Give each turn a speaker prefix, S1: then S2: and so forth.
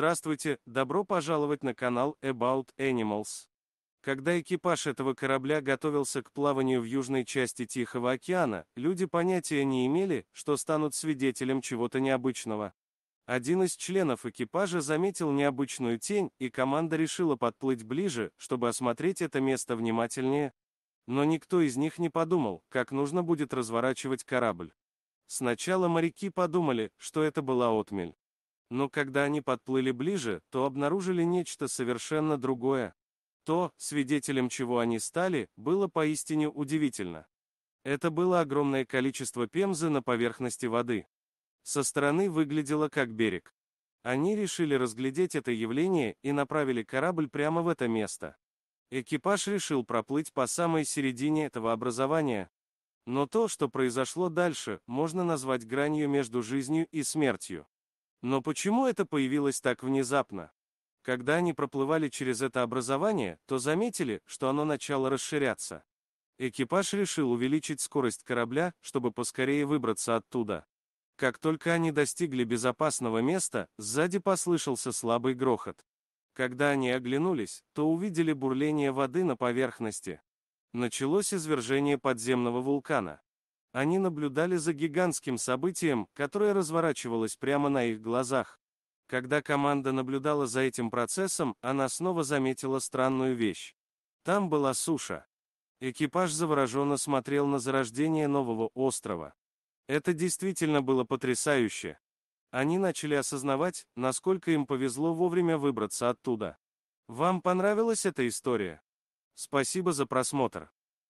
S1: Здравствуйте, добро пожаловать на канал About Animals. Когда экипаж этого корабля готовился к плаванию в южной части Тихого океана, люди понятия не имели, что станут свидетелем чего-то необычного. Один из членов экипажа заметил необычную тень, и команда решила подплыть ближе, чтобы осмотреть это место внимательнее. Но никто из них не подумал, как нужно будет разворачивать корабль. Сначала моряки подумали, что это была отмель. Но когда они подплыли ближе, то обнаружили нечто совершенно другое. То, свидетелем чего они стали, было поистине удивительно. Это было огромное количество пемзы на поверхности воды. Со стороны выглядело как берег. Они решили разглядеть это явление и направили корабль прямо в это место. Экипаж решил проплыть по самой середине этого образования. Но то, что произошло дальше, можно назвать гранью между жизнью и смертью. Но почему это появилось так внезапно? Когда они проплывали через это образование, то заметили, что оно начало расширяться. Экипаж решил увеличить скорость корабля, чтобы поскорее выбраться оттуда. Как только они достигли безопасного места, сзади послышался слабый грохот. Когда они оглянулись, то увидели бурление воды на поверхности. Началось извержение подземного вулкана. Они наблюдали за гигантским событием, которое разворачивалось прямо на их глазах. Когда команда наблюдала за этим процессом, она снова заметила странную вещь. Там была суша. Экипаж завороженно смотрел на зарождение нового острова. Это действительно было потрясающе. Они начали осознавать, насколько им повезло вовремя выбраться оттуда. Вам понравилась эта история? Спасибо за просмотр.